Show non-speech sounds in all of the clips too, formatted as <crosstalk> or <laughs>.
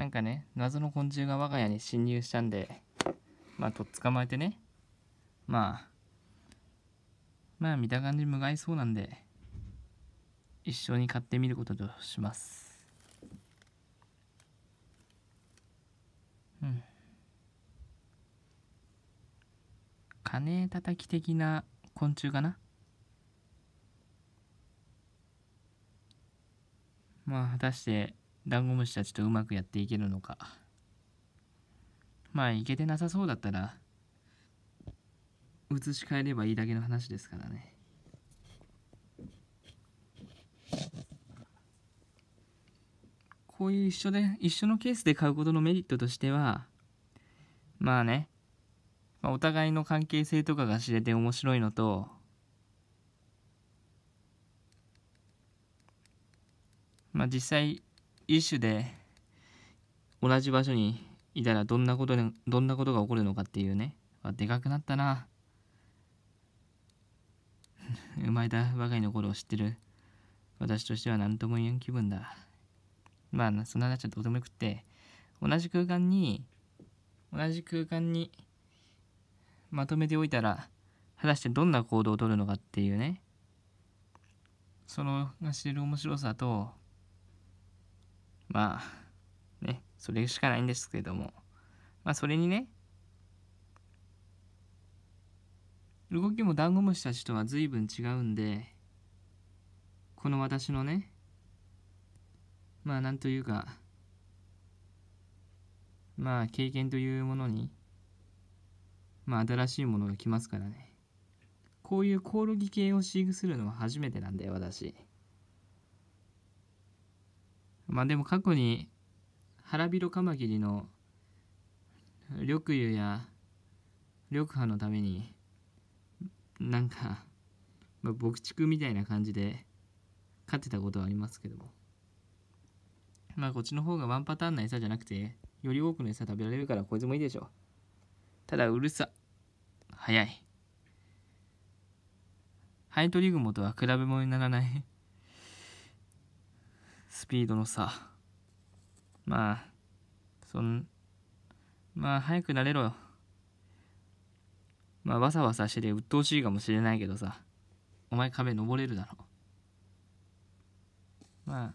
なんかね謎の昆虫が我が家に侵入したんでまあとっ捕まえてねまあまあ見た感じ無害そうなんで一緒に買ってみることとしますうん金叩き的な昆虫かなまあ果たしてダンゴムシたちとうまくやっていけるのかまあいけてなさそうだったら移し替えればいいだけの話ですからねこういう一緒で一緒のケースで買うことのメリットとしてはまあね、まあ、お互いの関係性とかが知れて面白いのとまあ実際一種で同じ場所にいたらどんなことどんなことが起こるのかっていうねでかくなったな <laughs> 生まれたばかりの頃を知ってる私としては何とも言えん気分だまあそんな話はどうでもよくって同じ空間に同じ空間にまとめておいたら果たしてどんな行動をとるのかっていうねその知れる面白さとまあねそれしかないんですけどもまあそれにね動きもダンゴムシたちとは随分違うんでこの私のねまあなんというかまあ経験というものにまあ新しいものが来ますからねこういうコオロギ系を飼育するのは初めてなんだよ私。まあでも過去に腹広カマキリの緑油や緑波のためになんか、まあ、牧畜みたいな感じで飼ってたことはありますけどもまあこっちの方がワンパターンな餌じゃなくてより多くの餌食べられるからこいつもいいでしょただうるさ早いハエトリグモとは比べ物にならないスピードの差まあそんまあ早くなれろよまあわさわさして鬱陶しいかもしれないけどさお前壁登れるだろまあ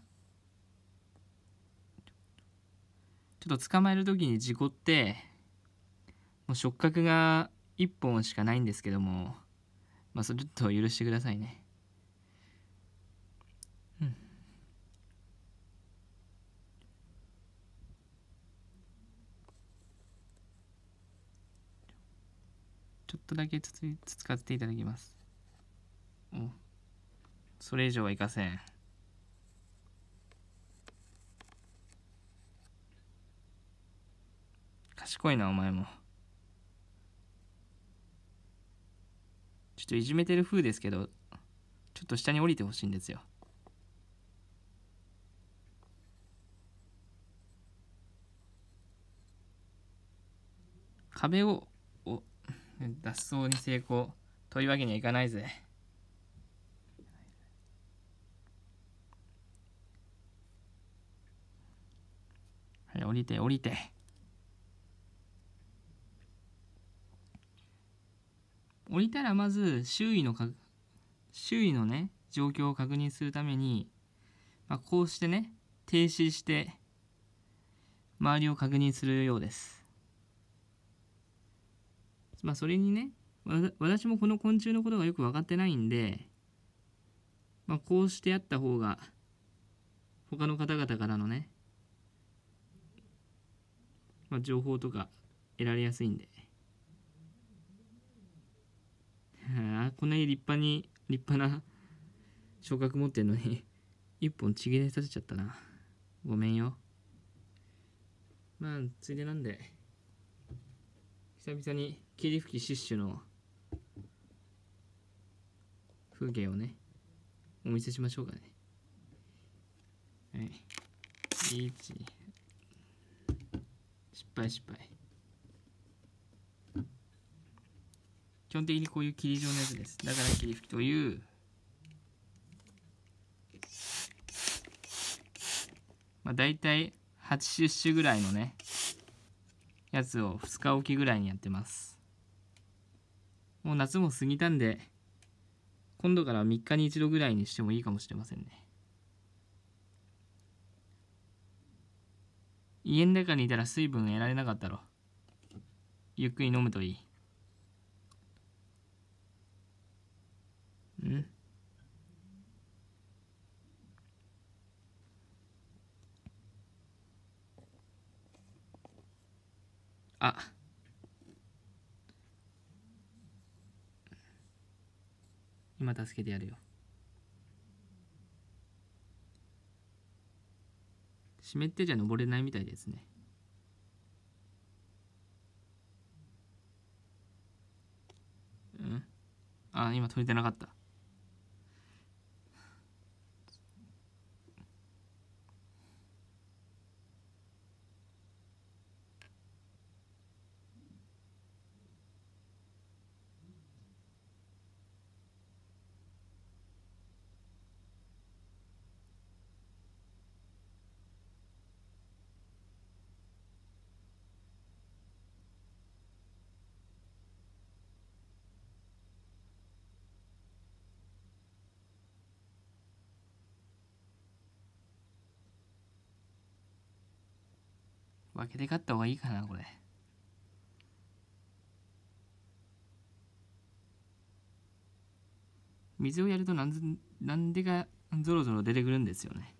ちょっと捕まえる時に事故ってもう触覚が1本しかないんですけどもまあそれちょっと許してくださいねちょっとだけつつ使っていただきますそれ以上はいかせん賢いなお前もちょっといじめてる風ですけどちょっと下に降りてほしいんですよ壁を脱走に成功というわけにはいかないぜはい降りて降りて降りたらまず周囲のか周囲のね状況を確認するために、まあ、こうしてね停止して周りを確認するようですまあそれにね私もこの昆虫のことがよく分かってないんで、まあ、こうしてやった方が他の方々からのね、まあ、情報とか得られやすいんで。あこんなに立派に立派な昇格持ってんのに一本ちぎれさせちゃったなごめんよまあついでなんで久々に霧吹きシッシュの風景をねお見せしましょうかねはい1失敗失敗基本的にこういう霧状のやつですだから霧吹きというまあ大体80種ぐらいのねやつを2日おきぐらいにやってますもう夏も過ぎたんで今度から3日に1度ぐらいにしてもいいかもしれませんね家の中にいたら水分得られなかったろゆっくり飲むといいうんあ今助けてやるよ湿ってじゃ登れないみたいですねうんあ今取れてなかった分けて買った方がいいかなこれ水をやるとなんでかぞろぞろ出てくるんですよね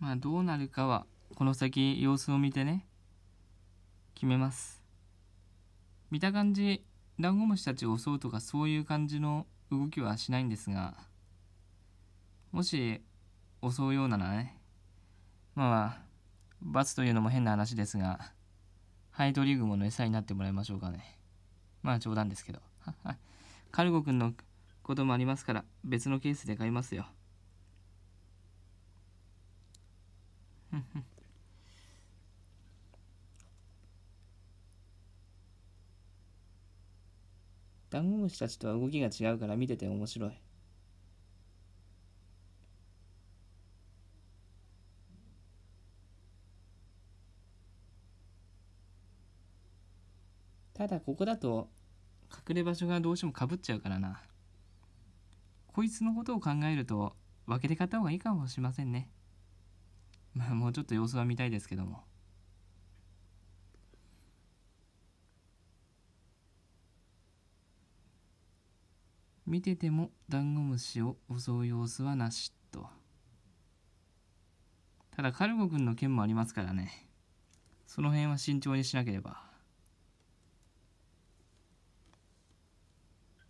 まあどうなるかはこの先様子を見てね決めます見た感じダンゴムシたちを襲うとかそういう感じの動きはしないんですがもし襲うようならねまあ罰というのも変な話ですがハイドリグモの餌になってもらいましょうかねまあ冗談ですけどカルゴくんのこともありますから別のケースで買いますよ <laughs> ダンゴムシたちとは動きが違うから見てて面白い。ただここだと隠れ場所がどうしてもかぶっちゃうからなこいつのことを考えると分けて買った方がいいかもしれませんねまあもうちょっと様子は見たいですけども。見ててもダンゴムシを襲う様子はなしとただカルゴくんの件もありますからねその辺は慎重にしなければ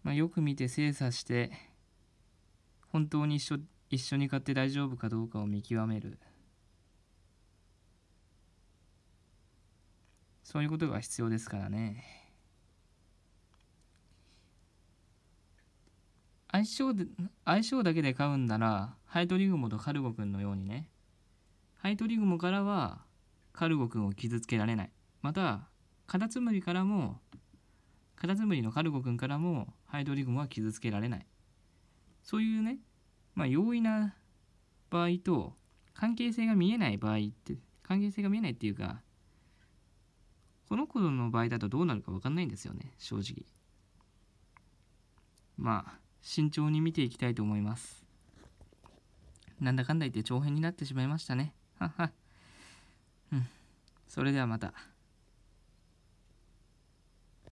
まあよく見て精査して本当に一緒一緒に買って大丈夫かどうかを見極めるそういうことが必要ですからね相性で相性だけで買うんならハイトリグモとカルゴくんのようにねハイトリグモからはカルゴくんを傷つけられないまたカタツムリからもカタツムリのカルゴくんからもハイトリグモは傷つけられないそういうねまあ容易な場合と関係性が見えない場合って関係性が見えないっていうかこの子の場合だとどうなるか分かんないんですよね正直まあ慎重に見ていきたいと思いますなんだかんだ言って長編になってしまいましたねははうんそれではまた。